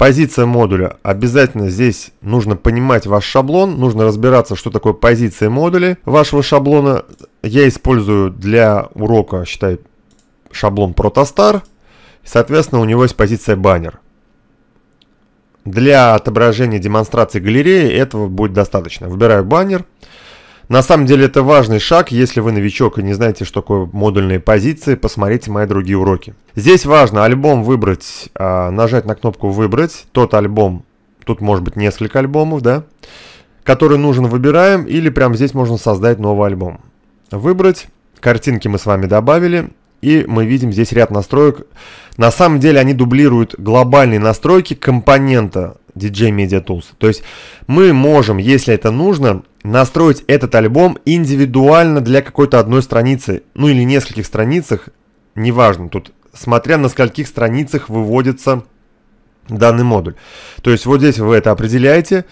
Позиция модуля. Обязательно здесь нужно понимать ваш шаблон, нужно разбираться, что такое позиция модуля вашего шаблона. Я использую для урока, считай, шаблон Protostar. Соответственно, у него есть позиция баннер. Для отображения демонстрации галереи этого будет достаточно. Выбираю баннер. Баннер. На самом деле это важный шаг, если вы новичок и не знаете, что такое модульные позиции, посмотрите мои другие уроки. Здесь важно альбом выбрать, а, нажать на кнопку «Выбрать», тот альбом, тут может быть несколько альбомов, да, который нужен выбираем, или прямо здесь можно создать новый альбом. Выбрать, картинки мы с вами добавили, и мы видим здесь ряд настроек. На самом деле они дублируют глобальные настройки компонента DJ Media Tools. То есть мы можем, если это нужно, настроить этот альбом индивидуально для какой-то одной страницы, ну или нескольких страницах, неважно, тут смотря на скольких страницах выводится данный модуль. То есть вот здесь вы это определяете,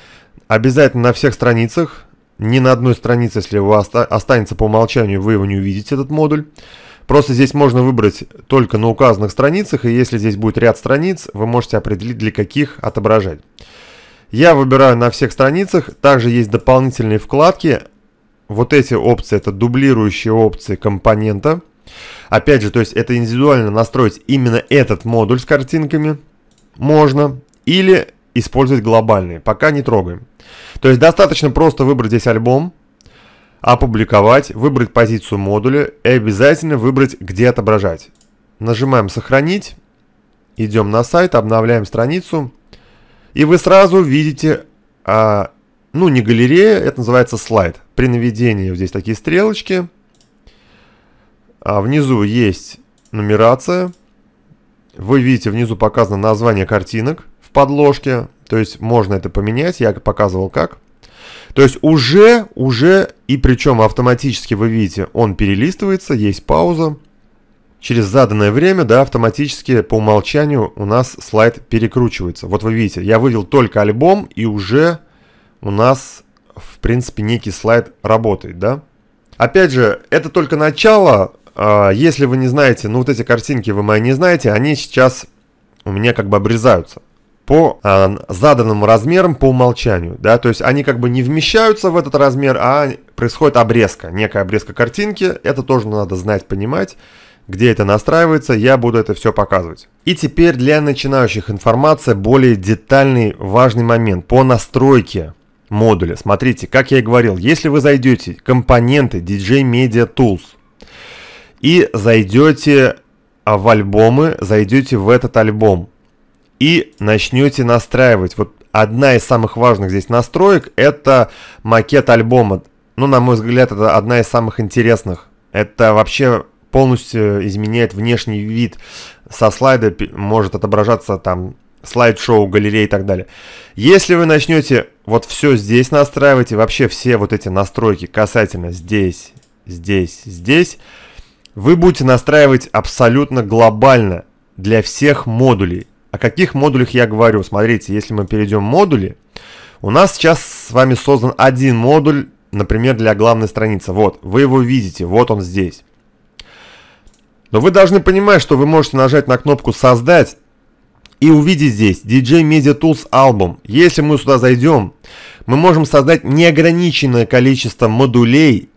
обязательно на всех страницах, не на одной странице, если у вас останется по умолчанию, вы его не увидите, этот модуль. Просто здесь можно выбрать только на указанных страницах, и если здесь будет ряд страниц, вы можете определить, для каких отображать. Я выбираю на всех страницах, также есть дополнительные вкладки. Вот эти опции, это дублирующие опции компонента. Опять же, то есть это индивидуально настроить именно этот модуль с картинками можно, или использовать глобальные, пока не трогаем. То есть достаточно просто выбрать здесь альбом, опубликовать, выбрать позицию модуля и обязательно выбрать, где отображать. Нажимаем «Сохранить», идем на сайт, обновляем страницу, и вы сразу видите, а, ну не галерея, это называется слайд. При наведении здесь такие стрелочки, а внизу есть нумерация, вы видите, внизу показано название картинок в подложке, то есть можно это поменять, я показывал как. То есть уже, уже, и причем автоматически вы видите, он перелистывается, есть пауза. Через заданное время, да, автоматически по умолчанию у нас слайд перекручивается. Вот вы видите, я вывел только альбом, и уже у нас, в принципе, некий слайд работает, да. Опять же, это только начало. А, если вы не знаете, ну вот эти картинки вы мои не знаете, они сейчас у меня как бы обрезаются по э, заданным размерам по умолчанию, да, то есть они как бы не вмещаются в этот размер, а происходит обрезка, некая обрезка картинки, это тоже надо знать, понимать, где это настраивается, я буду это все показывать. И теперь для начинающих информация более детальный важный момент по настройке модуля. Смотрите, как я и говорил, если вы зайдете компоненты DJ Media Tools и зайдете в альбомы, зайдете в этот альбом, и начнете настраивать. Вот одна из самых важных здесь настроек – это макет альбома. Ну, на мой взгляд, это одна из самых интересных. Это вообще полностью изменяет внешний вид. Со слайда может отображаться там слайд-шоу, галереи и так далее. Если вы начнете вот все здесь настраивать и вообще все вот эти настройки касательно здесь, здесь, здесь, вы будете настраивать абсолютно глобально для всех модулей. О каких модулях я говорю? Смотрите, если мы перейдем в модули, у нас сейчас с вами создан один модуль, например, для главной страницы. Вот, вы его видите, вот он здесь. Но вы должны понимать, что вы можете нажать на кнопку «Создать» и увидеть здесь DJ Media Tools Album. Если мы сюда зайдем, мы можем создать неограниченное количество модулей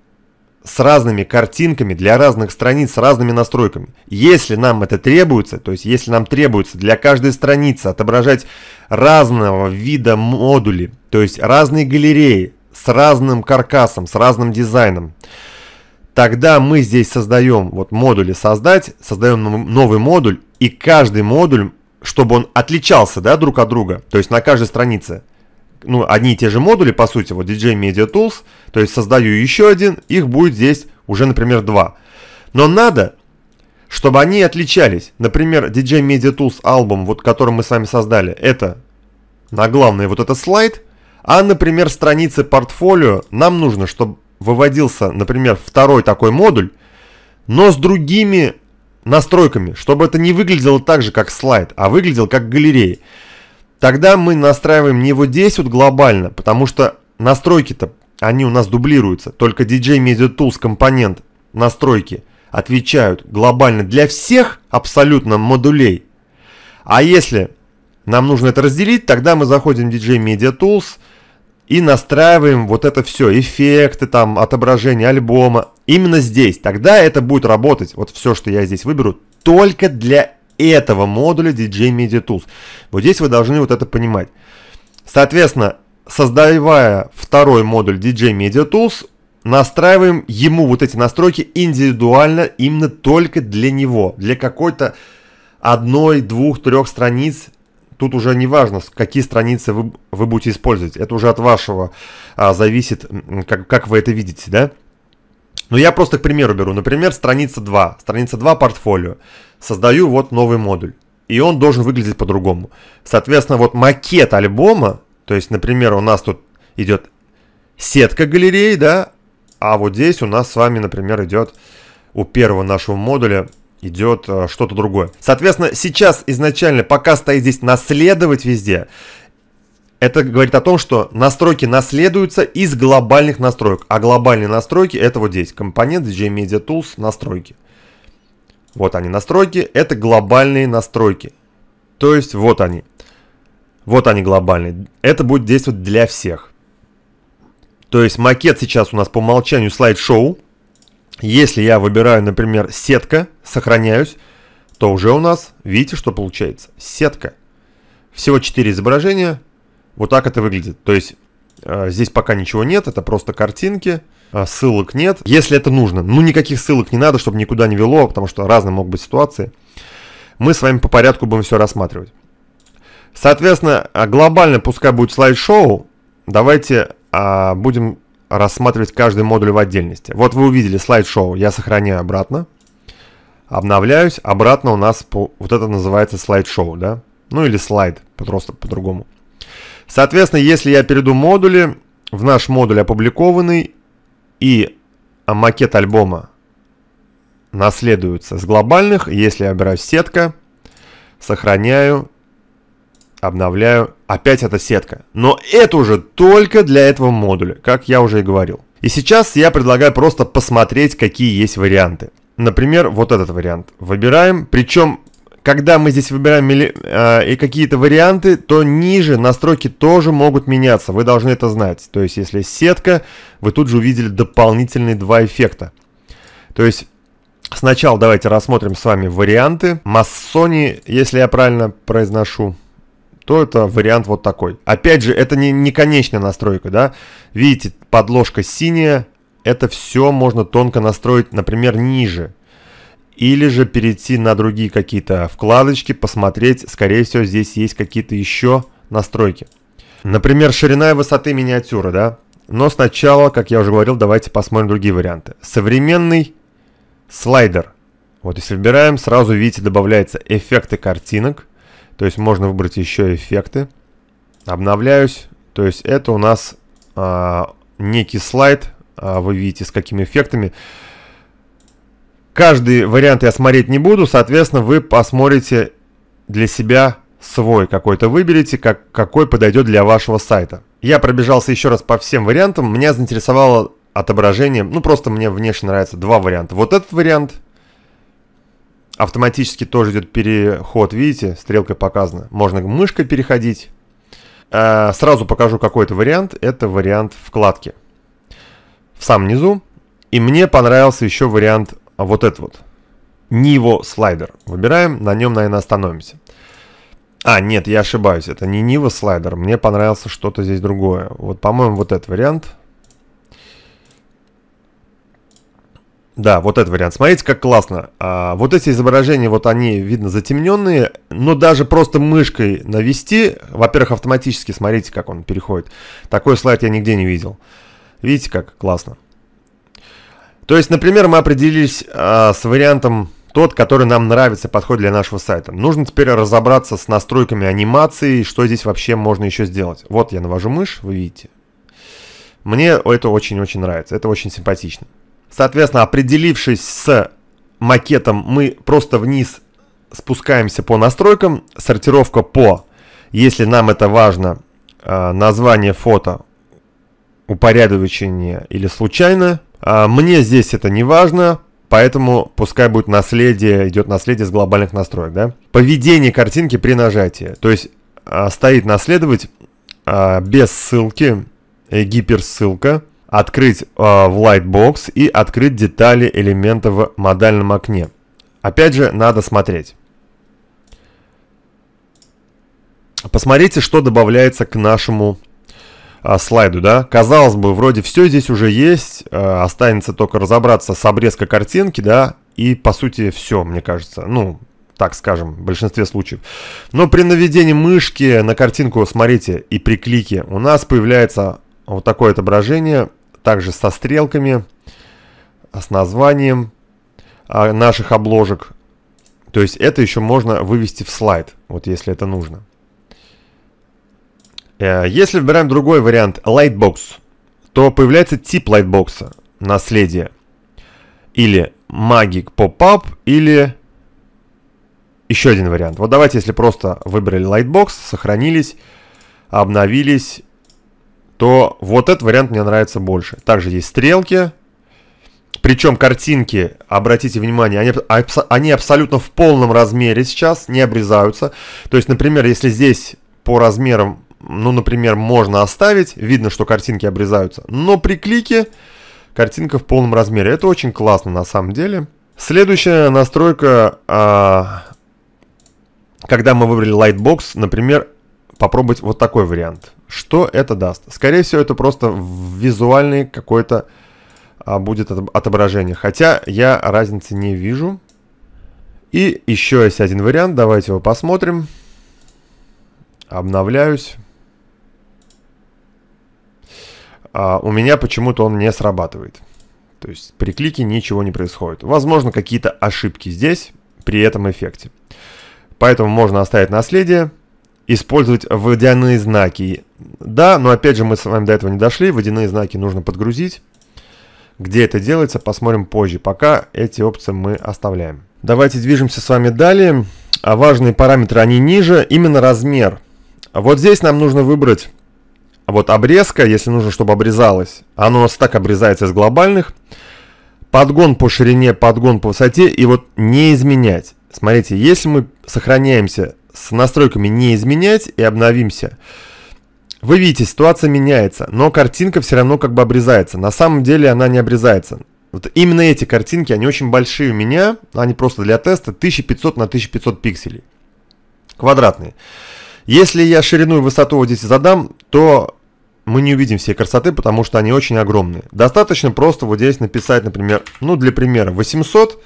с разными картинками для разных страниц с разными настройками. Если нам это требуется, то есть если нам требуется для каждой страницы отображать разного вида модули, то есть разные галереи с разным каркасом, с разным дизайном, тогда мы здесь создаем вот модули создать, создаем новый модуль, и каждый модуль чтобы он отличался да, друг от друга, то есть на каждой странице, ну, одни и те же модули, по сути, вот DJ Media Tools, то есть создаю еще один, их будет здесь уже, например, два. Но надо, чтобы они отличались. Например, DJ Media Tools альбом вот который мы с вами создали, это на главный вот этот слайд, а, например, страницы портфолио нам нужно, чтобы выводился, например, второй такой модуль, но с другими настройками, чтобы это не выглядело так же, как слайд, а выглядел как галерея. Тогда мы настраиваем не вот здесь вот глобально, потому что настройки-то, они у нас дублируются. Только DJ Media Tools компонент настройки отвечают глобально для всех абсолютно модулей. А если нам нужно это разделить, тогда мы заходим в DJ Media Tools и настраиваем вот это все, эффекты, там, отображение альбома. Именно здесь. Тогда это будет работать, вот все, что я здесь выберу, только для этого модуля DJ Media Tools. Вот здесь вы должны вот это понимать. Соответственно, создавая второй модуль DJ Media Tools, настраиваем ему вот эти настройки индивидуально, именно только для него, для какой-то одной, двух, трех страниц. Тут уже не важно, какие страницы вы, вы будете использовать. Это уже от вашего а, зависит, как, как вы это видите, да? Но ну, я просто к примеру беру. Например, страница 2. Страница 2 портфолио создаю вот новый модуль. И он должен выглядеть по-другому. Соответственно, вот макет альбома, то есть, например, у нас тут идет сетка галерей, да, а вот здесь у нас с вами, например, идет у первого нашего модуля идет э, что-то другое. Соответственно, сейчас изначально, пока стоит здесь наследовать везде, это говорит о том, что настройки наследуются из глобальных настроек. А глобальные настройки это вот здесь. Компонент DJ Media Tools настройки. Вот они настройки, это глобальные настройки. То есть вот они. Вот они глобальные. Это будет действовать для всех. То есть макет сейчас у нас по умолчанию слайд-шоу. Если я выбираю, например, сетка, сохраняюсь, то уже у нас, видите, что получается? Сетка. Всего 4 изображения. Вот так это выглядит. То есть а, здесь пока ничего нет, это просто картинки, а, ссылок нет. Если это нужно, ну никаких ссылок не надо, чтобы никуда не вело, потому что разные могут быть ситуации. Мы с вами по порядку будем все рассматривать. Соответственно, а, глобально пускай будет слайд-шоу, давайте будем рассматривать каждый модуль в отдельности. Вот вы увидели слайд-шоу, я сохраняю обратно, обновляюсь, обратно у нас по, вот это называется слайд-шоу, да? Ну или слайд, просто по-другому. По Соответственно, если я перейду модули, в наш модуль опубликованный и макет альбома наследуются с глобальных. Если я выбираю сетка, сохраняю, обновляю. Опять эта сетка. Но это уже только для этого модуля, как я уже и говорил. И сейчас я предлагаю просто посмотреть, какие есть варианты. Например, вот этот вариант. Выбираем, причем когда мы здесь выбираем мили, э, и какие-то варианты, то ниже настройки тоже могут меняться. Вы должны это знать. То есть, если сетка, вы тут же увидели дополнительные два эффекта. То есть, сначала давайте рассмотрим с вами варианты. Массони, если я правильно произношу, то это вариант вот такой. Опять же, это не, не конечная настройка, да? Видите, подложка синяя. Это все можно тонко настроить, например, ниже или же перейти на другие какие-то вкладочки, посмотреть, скорее всего, здесь есть какие-то еще настройки. Например, ширина и высоты миниатюры, да? Но сначала, как я уже говорил, давайте посмотрим другие варианты. Современный слайдер. Вот если выбираем, сразу видите, добавляются эффекты картинок. То есть можно выбрать еще эффекты. Обновляюсь. То есть это у нас а, некий слайд. А, вы видите, с какими эффектами. Каждый вариант я смотреть не буду, соответственно, вы посмотрите для себя свой какой-то выберите, как, какой подойдет для вашего сайта. Я пробежался еще раз по всем вариантам, меня заинтересовало отображение, ну просто мне внешне нравятся два варианта. Вот этот вариант, автоматически тоже идет переход, видите, стрелкой показано. Можно мышкой переходить. Э, сразу покажу какой-то вариант, это вариант вкладки. В самом низу. И мне понравился еще вариант а вот этот вот. Ниво слайдер. Выбираем, на нем, наверное, остановимся. А, нет, я ошибаюсь, это не Nivo слайдер, мне понравился что-то здесь другое. Вот, по-моему, вот этот вариант. Да, вот этот вариант. Смотрите, как классно. А, вот эти изображения, вот они, видно, затемненные, но даже просто мышкой навести, во-первых, автоматически, смотрите, как он переходит. Такой слайд я нигде не видел. Видите, как классно. То есть, например, мы определились э, с вариантом тот, который нам нравится, подходит для нашего сайта. Нужно теперь разобраться с настройками анимации, что здесь вообще можно еще сделать. Вот я навожу мышь, вы видите. Мне это очень-очень нравится, это очень симпатично. Соответственно, определившись с макетом, мы просто вниз спускаемся по настройкам. Сортировка по, если нам это важно, а, название фото, упорядочение или случайно. А, мне здесь это не важно, поэтому пускай будет наследие, идет наследие с глобальных настроек, да? Поведение картинки при нажатии. То есть а, стоит наследовать а, без ссылки, гиперссылка, открыть в Lightbox и открыть детали элемента в модальном окне. Опять же, надо смотреть. Посмотрите, что добавляется к нашему а, слайду, да, казалось бы, вроде все здесь уже есть, а, останется только разобраться с обрезкой картинки, да, и по сути все, мне кажется, ну, так скажем, в большинстве случаев. Но при наведении мышки на картинку, смотрите, и при клике у нас появляется вот такое отображение, также со стрелками, с названием а, наших обложек. То есть это еще можно вывести в слайд, вот если это нужно. Э, если выбираем другой вариант, Lightbox, то появляется тип Lightbox, наследие. Или Magic Pop-Up, или еще один вариант. Вот давайте, если просто выбрали Lightbox, сохранились, обновились, то вот этот вариант мне нравится больше. Также есть стрелки, причем картинки, обратите внимание, они, они абсолютно в полном размере сейчас, не обрезаются. То есть, например, если здесь по размерам ну, например, можно оставить, видно, что картинки обрезаются, но при клике картинка в полном размере. Это очень классно на самом деле. Следующая настройка, а, когда мы выбрали Lightbox, например, попробовать вот такой вариант. Что это даст? Скорее всего, это просто визуальный какой-то а, будет отображение. Хотя я разницы не вижу. И еще есть один вариант, давайте его посмотрим. Обновляюсь а у меня почему-то он не срабатывает. То есть при клике ничего не происходит. Возможно, какие-то ошибки здесь при этом эффекте. Поэтому можно оставить наследие, использовать водяные знаки. Да, но опять же мы с вами до этого не дошли. Водяные знаки нужно подгрузить. Где это делается, посмотрим позже. Пока эти опции мы оставляем. Давайте движемся с вами далее. А важные параметры, они ниже. Именно размер. Вот здесь нам нужно выбрать а вот обрезка, если нужно, чтобы обрезалась, она у нас так обрезается из глобальных. Подгон по ширине, подгон по высоте и вот не изменять. Смотрите, если мы сохраняемся с настройками не изменять и обновимся, вы видите, ситуация меняется, но картинка все равно как бы обрезается. На самом деле она не обрезается. Вот именно эти картинки, они очень большие у меня, они просто для теста 1500 на 1500 пикселей. Квадратные. Если я ширину и высоту вот здесь задам, то мы не увидим всей красоты, потому что они очень огромные. Достаточно просто вот здесь написать, например, ну для примера 800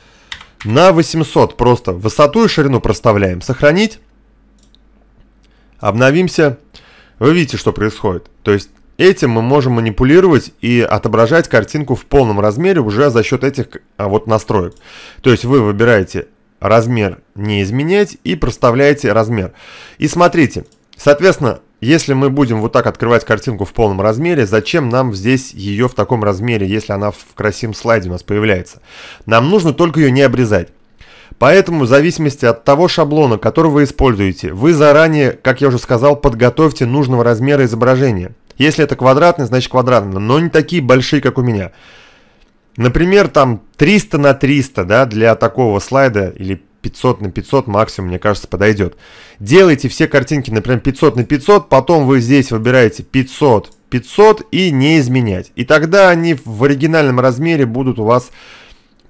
на 800. Просто высоту и ширину проставляем. Сохранить. Обновимся. Вы видите, что происходит. То есть этим мы можем манипулировать и отображать картинку в полном размере уже за счет этих а, вот настроек. То есть вы выбираете размер не изменять и проставляете размер. И смотрите, соответственно, если мы будем вот так открывать картинку в полном размере, зачем нам здесь ее в таком размере, если она в красивом слайде у нас появляется? Нам нужно только ее не обрезать. Поэтому в зависимости от того шаблона, который вы используете, вы заранее, как я уже сказал, подготовьте нужного размера изображения. Если это квадратный, значит квадратный, но не такие большие, как у меня. Например, там 300 на 300, да, для такого слайда или 500 на 500 максимум, мне кажется, подойдет. Делайте все картинки, например, 500 на 500, потом вы здесь выбираете 500, 500 и не изменять. И тогда они в оригинальном размере будут у вас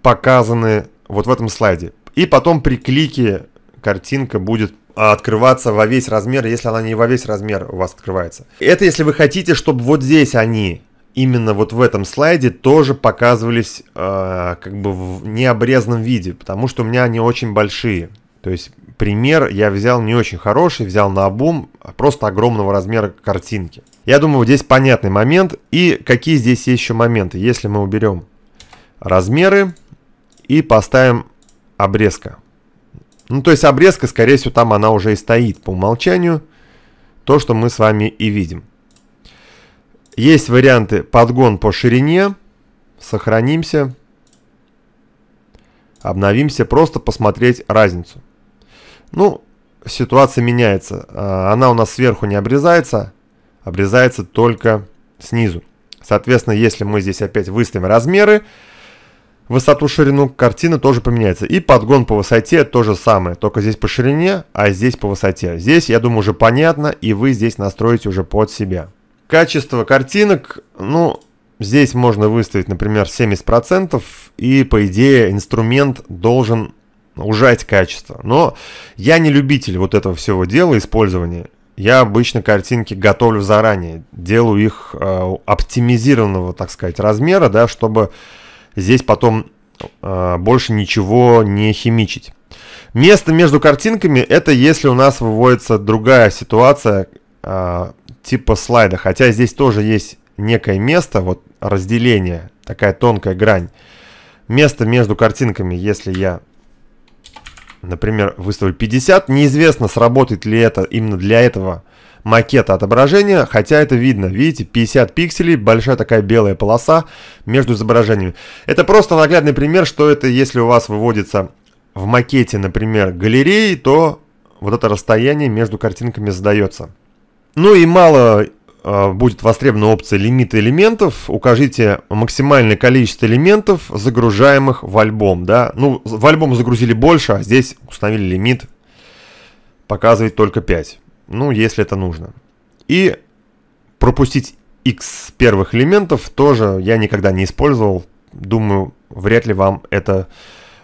показаны вот в этом слайде. И потом при клике картинка будет а, открываться во весь размер, если она не во весь размер у вас открывается. Это если вы хотите, чтобы вот здесь они именно вот в этом слайде тоже показывались э, как бы в необрезанном виде, потому что у меня они очень большие. То есть пример я взял не очень хороший, взял на обум а просто огромного размера картинки. Я думаю, здесь понятный момент. И какие здесь еще моменты, если мы уберем размеры и поставим обрезка. Ну, то есть обрезка, скорее всего, там она уже и стоит по умолчанию. То, что мы с вами и видим. Есть варианты подгон по ширине. Сохранимся. Обновимся, просто посмотреть разницу. Ну, ситуация меняется. А, она у нас сверху не обрезается, обрезается только снизу. Соответственно, если мы здесь опять выставим размеры, высоту, ширину, картина тоже поменяется. И подгон по высоте то же самое, только здесь по ширине, а здесь по высоте. Здесь, я думаю, уже понятно, и вы здесь настроите уже под себя. Качество картинок, ну, здесь можно выставить, например, 70%, и, по идее, инструмент должен ужать качество. Но я не любитель вот этого всего дела, использования. Я обычно картинки готовлю заранее, делаю их э, оптимизированного, так сказать, размера, да, чтобы здесь потом э, больше ничего не химичить. Место между картинками это если у нас выводится другая ситуация, э, типа слайда. Хотя здесь тоже есть некое место, вот разделение, такая тонкая грань. Место между картинками, если я, например, выставлю 50, неизвестно, сработает ли это именно для этого макета отображения, хотя это видно. Видите, 50 пикселей, большая такая белая полоса между изображениями. Это просто наглядный пример, что это, если у вас выводится в макете, например, галереи, то вот это расстояние между картинками задается. Ну и мало а, будет востребована опция лимита элементов. Укажите максимальное количество элементов, загружаемых в альбом. Да? Ну, в альбом загрузили больше, а здесь установили лимит. Показывать только 5. Ну, если это нужно. И пропустить x первых элементов тоже я никогда не использовал. Думаю, вряд ли вам это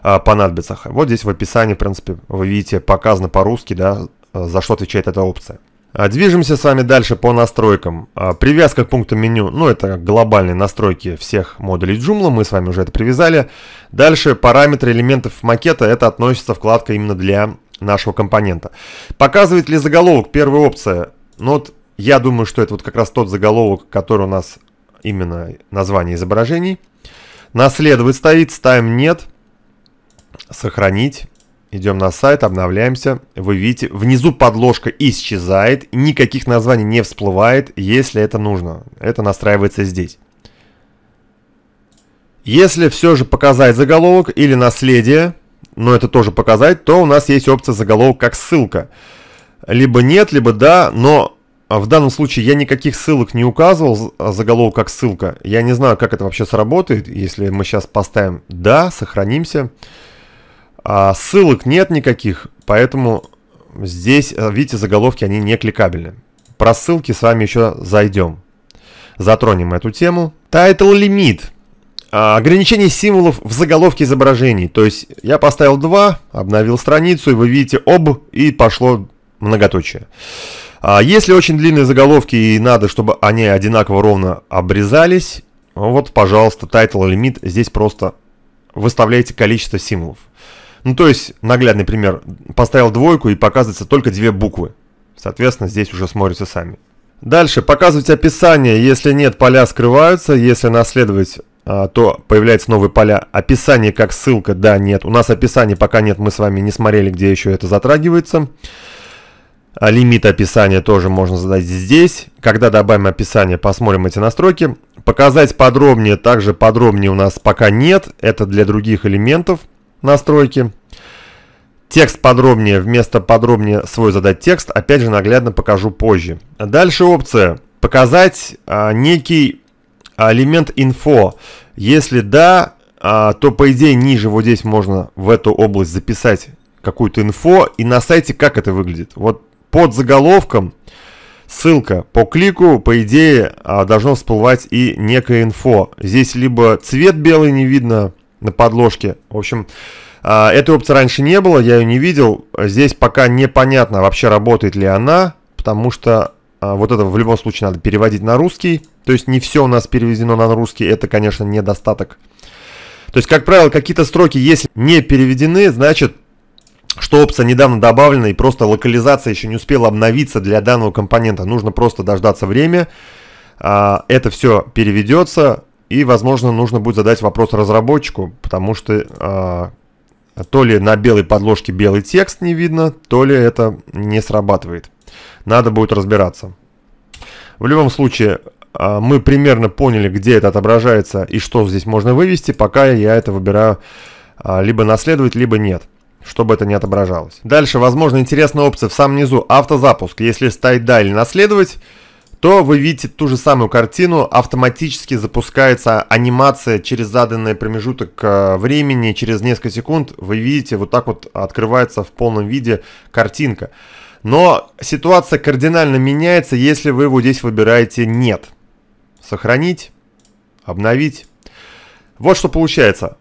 а, понадобится. Вот здесь в описании, в принципе, вы видите, показано по-русски, да, за что отвечает эта опция. А, движемся с вами дальше по настройкам. А, привязка к пункту меню, ну это глобальные настройки всех модулей Joomla, мы с вами уже это привязали. Дальше параметры элементов макета, это относится вкладка именно для нашего компонента. Показывает ли заголовок, первая опция. Ну вот я думаю, что это вот как раз тот заголовок, который у нас именно название изображений. Наследовать стоит, ставим нет. Сохранить. Идем на сайт, обновляемся. Вы видите, внизу подложка исчезает, никаких названий не всплывает, если это нужно. Это настраивается здесь. Если все же показать заголовок или наследие, но это тоже показать, то у нас есть опция заголовок как ссылка. Либо нет, либо да, но в данном случае я никаких ссылок не указывал, а заголовок как ссылка. Я не знаю, как это вообще сработает, если мы сейчас поставим «да», сохранимся. А, ссылок нет никаких, поэтому здесь, э, видите, заголовки, они не кликабельны. Про ссылки с вами еще зайдем. Затронем эту тему. Title limit а, Ограничение символов в заголовке изображений. То есть я поставил 2, обновил страницу, и вы видите об, и пошло многоточие. А, если очень длинные заголовки и надо, чтобы они одинаково ровно обрезались, вот, пожалуйста, title limit Здесь просто выставляете количество символов. Ну, то есть, наглядный пример, поставил двойку и показывается только две буквы. Соответственно, здесь уже смотрите сами. Дальше, показывать описание. Если нет, поля скрываются. Если наследовать, а, то появляются новые поля. Описание как ссылка, да, нет. У нас описания пока нет, мы с вами не смотрели, где еще это затрагивается. А, лимит описания тоже можно задать здесь. Когда добавим описание, посмотрим эти настройки. Показать подробнее, также подробнее у нас пока нет. Это для других элементов настройки. Текст подробнее, вместо подробнее свой задать текст, опять же наглядно покажу позже. Дальше опция «Показать а, некий а, элемент info. Если да, а, то по идее ниже вот здесь можно в эту область записать какую-то инфо. И на сайте как это выглядит? Вот под заголовком ссылка по клику, по идее, а, должно всплывать и некое инфо. Здесь либо цвет белый не видно, на подложке. В общем, а, этой опции раньше не было, я ее не видел. Здесь пока непонятно вообще работает ли она, потому что а, вот это в любом случае надо переводить на русский. То есть не все у нас переведено на русский, это, конечно, недостаток. То есть, как правило, какие-то строки, если не переведены, значит, что опция недавно добавлена и просто локализация еще не успела обновиться для данного компонента. Нужно просто дождаться время. А, это все переведется, и, возможно, нужно будет задать вопрос разработчику, потому что э, то ли на белой подложке белый текст не видно, то ли это не срабатывает. Надо будет разбираться. В любом случае, э, мы примерно поняли, где это отображается и что здесь можно вывести, пока я это выбираю э, либо наследовать, либо нет чтобы это не отображалось. Дальше, возможно, интересная опция в самом низу – автозапуск. Если стоит «Да» или «Наследовать», то вы видите ту же самую картину, автоматически запускается анимация через заданный промежуток э, времени, через несколько секунд вы видите, вот так вот открывается в полном виде картинка. Но ситуация кардинально меняется, если вы вот здесь выбираете «нет». Сохранить, обновить. Вот что получается.